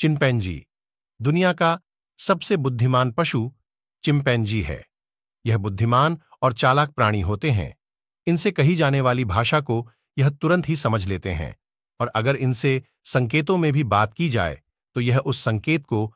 chimpanzee दुनिया का सबसे बुद्धिमान पशु चिंपैंजी है यह बुद्धिमान और चालाक प्राणी होते हैं इनसे कही जाने वाली भाषा को यह तुरंत ही समझ लेते हैं और अगर इनसे संकेतों में भी बात की जाए तो यह उस संकेत को